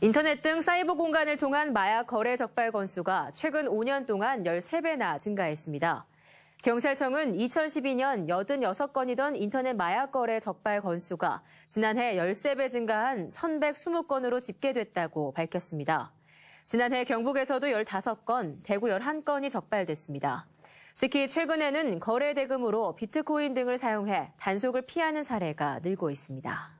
인터넷 등 사이버 공간을 통한 마약 거래 적발 건수가 최근 5년 동안 13배나 증가했습니다. 경찰청은 2012년 86건이던 인터넷 마약 거래 적발 건수가 지난해 13배 증가한 1,120건으로 집계됐다고 밝혔습니다. 지난해 경북에서도 15건, 대구 11건이 적발됐습니다. 특히 최근에는 거래 대금으로 비트코인 등을 사용해 단속을 피하는 사례가 늘고 있습니다.